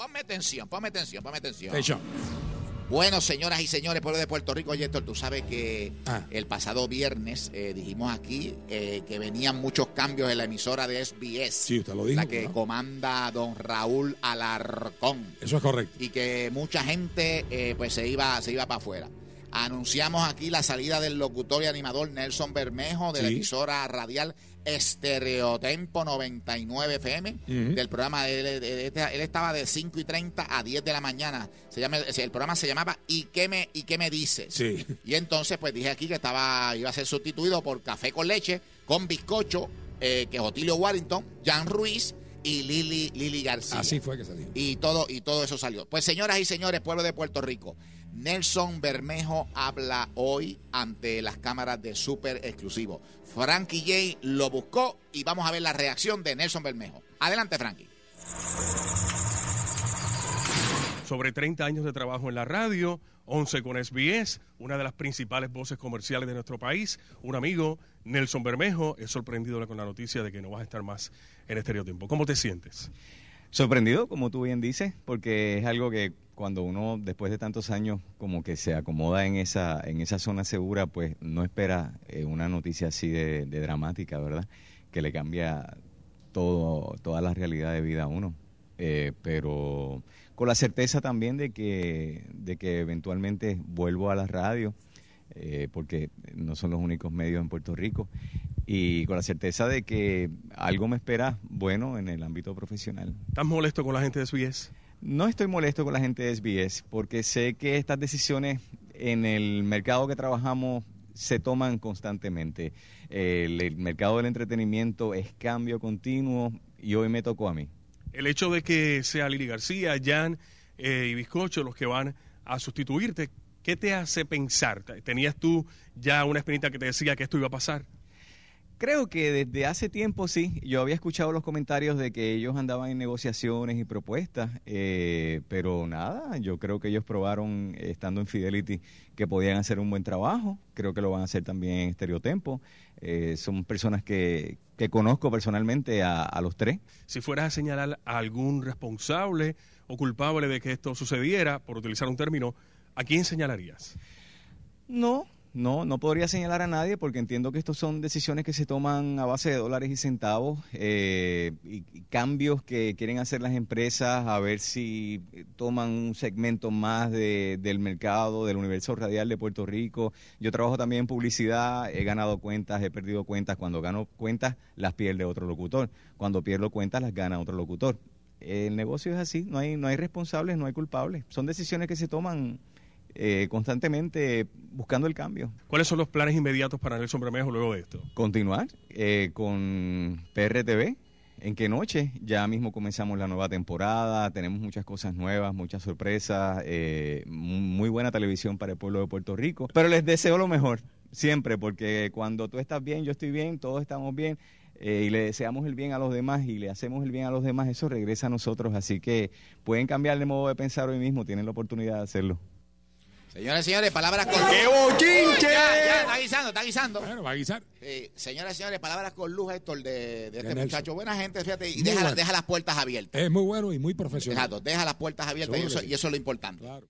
Ponme atención, ponme atención, ponme atención. Bueno, señoras y señores, pueblo de Puerto Rico, Héctor, tú sabes que ah. el pasado viernes eh, dijimos aquí eh, que venían muchos cambios en la emisora de SBS. Sí, usted lo dijo. La que comanda don Raúl Alarcón. Eso es correcto. Y que mucha gente eh, pues se iba, se iba para afuera. Anunciamos aquí la salida del locutor y animador Nelson Bermejo de la emisora radial Estereotempo 99 FM del programa. de él, estaba de 5 y 30 a 10 de la mañana. Se llama, el programa se llamaba ¿Y qué me, y qué me dices? Sí. Y entonces, pues dije aquí que estaba iba a ser sustituido por Café con Leche, con Bizcocho, eh, que es Otilio Warrington, Jan Ruiz y Lili, Lili García. Así fue que salió. Y todo, y todo eso salió. Pues, señoras y señores, pueblo de Puerto Rico. Nelson Bermejo habla hoy ante las cámaras de Super Exclusivo. Frankie J lo buscó y vamos a ver la reacción de Nelson Bermejo. Adelante, Frankie. Sobre 30 años de trabajo en la radio, 11 con SBS, una de las principales voces comerciales de nuestro país, un amigo, Nelson Bermejo, es sorprendido con la noticia de que no vas a estar más en Estereotiempo. ¿Cómo te sientes? Sorprendido, como tú bien dices, porque es algo que cuando uno después de tantos años como que se acomoda en esa, en esa zona segura, pues no espera eh, una noticia así de, dramática, ¿verdad? Que le cambia todo, toda la realidad de vida a uno. Eh, pero con la certeza también de que, de que eventualmente vuelvo a la radio, eh, porque no son los únicos medios en Puerto Rico, y con la certeza de que algo me espera bueno en el ámbito profesional. ¿Estás molesto con la gente de SBS? No estoy molesto con la gente de SBS porque sé que estas decisiones en el mercado que trabajamos se toman constantemente. El, mercado del entretenimiento es cambio continuo y hoy me tocó a mí. El hecho de que sea Lili García, Jan eh, y Bizcocho los que van a sustituirte, ¿qué te hace pensar? ¿Tenías tú ya una espinita que te decía que esto iba a pasar? Creo que desde hace tiempo sí. Yo había escuchado los comentarios de que ellos andaban en negociaciones y propuestas, eh, pero nada, yo creo que ellos probaron, eh, estando en Fidelity, que podían hacer un buen trabajo. Creo que lo van a hacer también en Estereotempo. Eh, son personas que, que conozco personalmente a, a, los tres. Si fueras a señalar a algún responsable o culpable de que esto sucediera, por utilizar un término, ¿a quién señalarías? No, no, no podría señalar a nadie porque entiendo que estas son decisiones que se toman a base de dólares y centavos eh, y, cambios que quieren hacer las empresas a ver si eh, toman un segmento más de, del mercado, del universo radial de Puerto Rico. Yo trabajo también en publicidad, he ganado cuentas, he perdido cuentas. Cuando gano cuentas, las pierde otro locutor. Cuando pierdo cuentas, las gana otro locutor. El negocio es así, no hay, no hay responsables, no hay culpables. Son decisiones que se toman eh, constantemente buscando el cambio. ¿Cuáles son los planes inmediatos para el Bermejo luego de esto? Continuar eh, con PRTV. En qué noche ya mismo comenzamos la nueva temporada, tenemos muchas cosas nuevas, muchas sorpresas, eh, muy buena televisión para el pueblo de Puerto Rico. Pero les deseo lo mejor, siempre, porque cuando tú estás bien, yo estoy bien, todos estamos bien. y le deseamos el bien a los demás y le hacemos el bien a los demás, eso regresa a nosotros. Así que pueden cambiar de modo de pensar hoy mismo, tienen la oportunidad de hacerlo. Señoras y señores, palabras con luz. ¡Qué bochinche! está guisando, está guisando. Bueno, va a guisar. señoras y señores, palabras con luz, Héctor, de, de este muchacho. Buena gente, fíjate, y deja, deja, las puertas abiertas. Es muy bueno y muy profesional. Exacto, deja las puertas abiertas y eso, y eso, es lo importante. Claro.